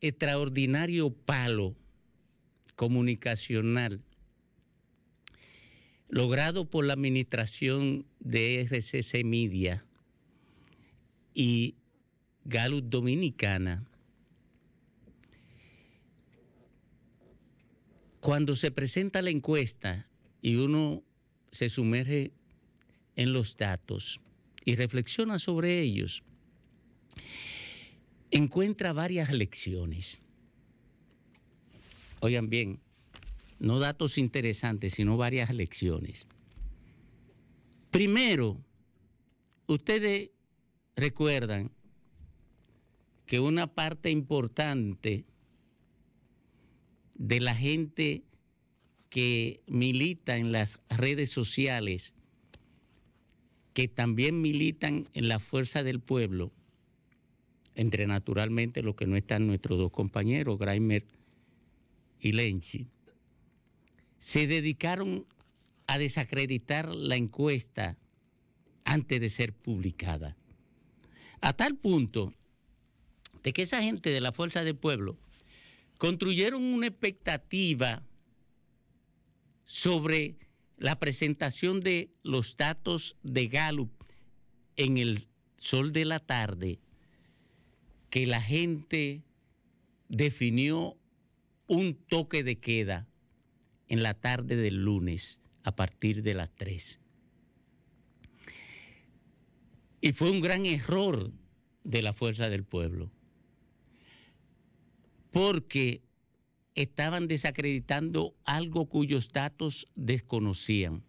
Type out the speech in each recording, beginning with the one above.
extraordinario palo comunicacional logrado por la administración de RCC Media y Galus Dominicana, cuando se presenta la encuesta y uno se sumerge en los datos y reflexiona sobre ellos, encuentra varias lecciones. Oigan bien, no datos interesantes, sino varias lecciones. Primero, ustedes recuerdan que una parte importante de la gente que milita en las redes sociales, que también militan en la fuerza del pueblo, entre naturalmente lo que no están nuestros dos compañeros, Graimer y Lenchi, se dedicaron a desacreditar la encuesta antes de ser publicada. A tal punto de que esa gente de la Fuerza del Pueblo construyeron una expectativa sobre la presentación de los datos de Gallup en el sol de la tarde que la gente definió un toque de queda en la tarde del lunes a partir de las 3. Y fue un gran error de la fuerza del pueblo, porque estaban desacreditando algo cuyos datos desconocían.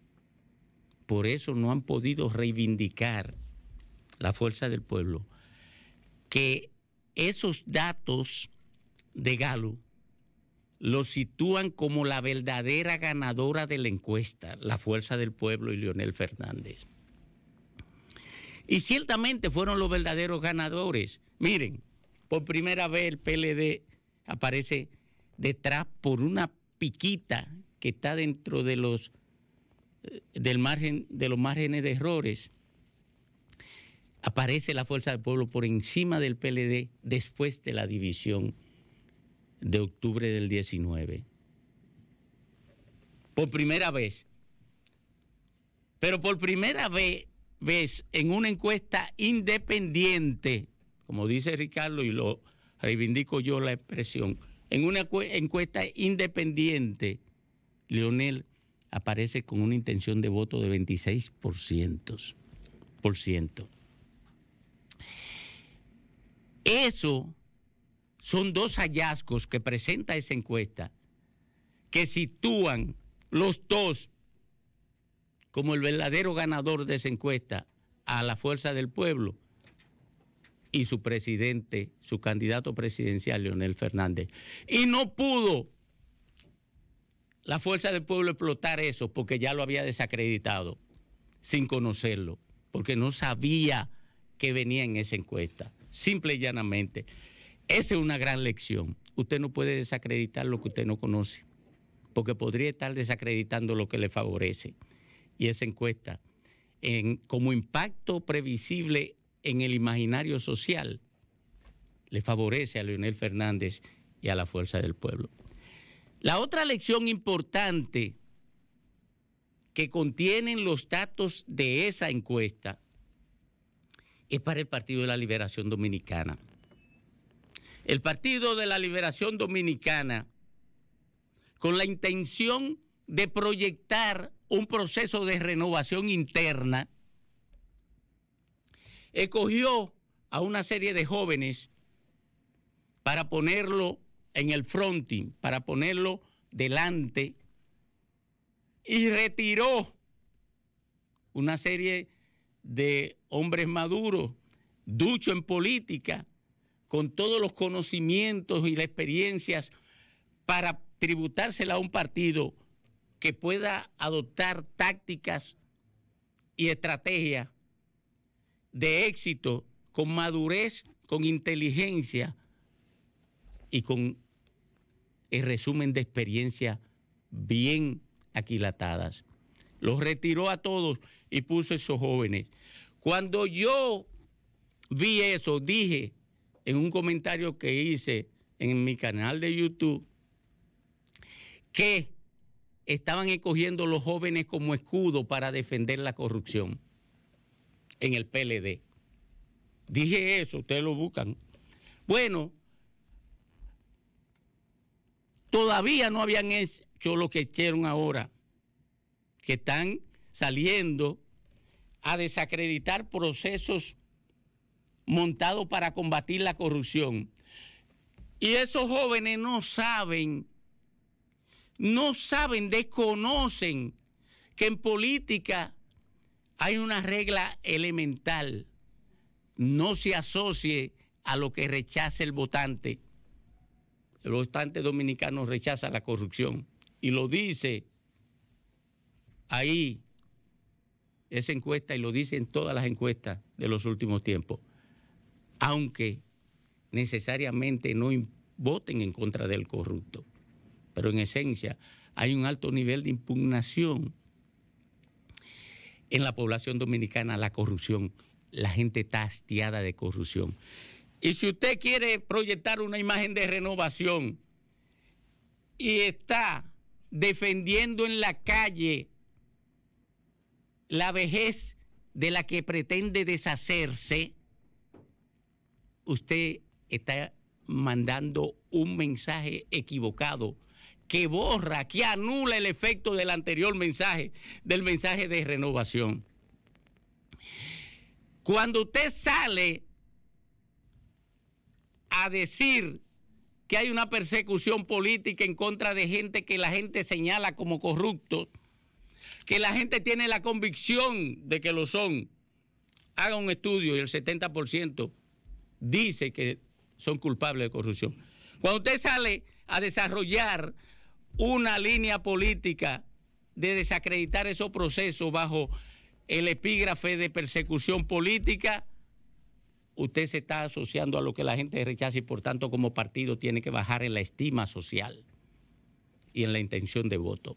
Por eso no han podido reivindicar la fuerza del pueblo, que esos datos de Galo los sitúan como la verdadera ganadora de la encuesta, la Fuerza del Pueblo y Leonel Fernández. Y ciertamente fueron los verdaderos ganadores. Miren, por primera vez el PLD aparece detrás por una piquita que está dentro de los eh, del margen de los márgenes de errores aparece la Fuerza del Pueblo por encima del PLD después de la división de octubre del 19. Por primera vez. Pero por primera vez, en una encuesta independiente, como dice Ricardo y lo reivindico yo la expresión, en una encuesta independiente, Leonel aparece con una intención de voto de 26%. Por ciento. Eso son dos hallazgos que presenta esa encuesta que sitúan los dos como el verdadero ganador de esa encuesta a la fuerza del pueblo y su presidente, su candidato presidencial, Leonel Fernández. Y no pudo la fuerza del pueblo explotar eso porque ya lo había desacreditado sin conocerlo, porque no sabía que venía en esa encuesta, simple y llanamente. Esa es una gran lección. Usted no puede desacreditar lo que usted no conoce, porque podría estar desacreditando lo que le favorece. Y esa encuesta, como impacto previsible en el imaginario social, le favorece a Leonel Fernández y a la fuerza del pueblo. La otra lección importante que contienen los datos de esa encuesta es para el Partido de la Liberación Dominicana. El Partido de la Liberación Dominicana, con la intención de proyectar un proceso de renovación interna, escogió a una serie de jóvenes para ponerlo en el fronting, para ponerlo delante, y retiró una serie de hombres maduros, ducho en política, con todos los conocimientos y las experiencias para tributársela a un partido que pueda adoptar tácticas y estrategias de éxito con madurez, con inteligencia y con el resumen de experiencias bien aquilatadas. Los retiró a todos y puso esos jóvenes. Cuando yo vi eso, dije en un comentario que hice en mi canal de YouTube que estaban escogiendo los jóvenes como escudo para defender la corrupción en el PLD. Dije eso, ustedes lo buscan. Bueno, todavía no habían hecho lo que hicieron ahora que están saliendo a desacreditar procesos montados para combatir la corrupción. Y esos jóvenes no saben, no saben, desconocen que en política hay una regla elemental. No se asocie a lo que rechace el votante. El votante dominicano rechaza la corrupción y lo dice ahí esa encuesta y lo dicen todas las encuestas de los últimos tiempos, aunque necesariamente no voten en contra del corrupto, pero en esencia hay un alto nivel de impugnación en la población dominicana la corrupción. La gente está hastiada de corrupción. Y si usted quiere proyectar una imagen de renovación y está defendiendo en la calle la vejez de la que pretende deshacerse, usted está mandando un mensaje equivocado que borra, que anula el efecto del anterior mensaje, del mensaje de renovación. Cuando usted sale a decir que hay una persecución política en contra de gente que la gente señala como corrupto, que la gente tiene la convicción de que lo son. Haga un estudio y el 70% dice que son culpables de corrupción. Cuando usted sale a desarrollar una línea política de desacreditar esos procesos bajo el epígrafe de persecución política, usted se está asociando a lo que la gente rechaza y por tanto como partido tiene que bajar en la estima social y en la intención de voto.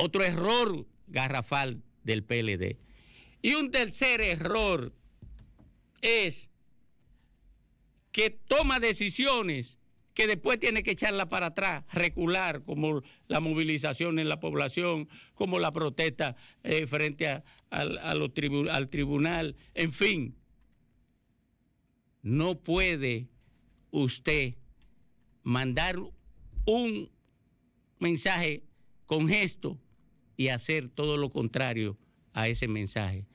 Otro error garrafal del PLD. Y un tercer error es que toma decisiones que después tiene que echarla para atrás, recular, como la movilización en la población, como la protesta eh, frente al tribunal, en fin. No puede usted mandar un mensaje con gesto y hacer todo lo contrario a ese mensaje,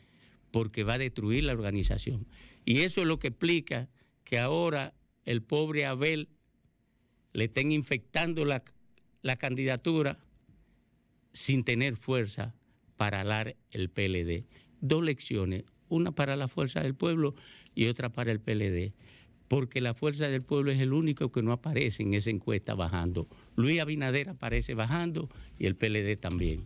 porque va a destruir la organización. Y eso es lo que explica que ahora el pobre Abel le estén infectando la, la candidatura sin tener fuerza para alar el PLD. Dos lecciones, una para la fuerza del pueblo y otra para el PLD, porque la fuerza del pueblo es el único que no aparece en esa encuesta bajando. Luis Abinader aparece bajando y el PLD también.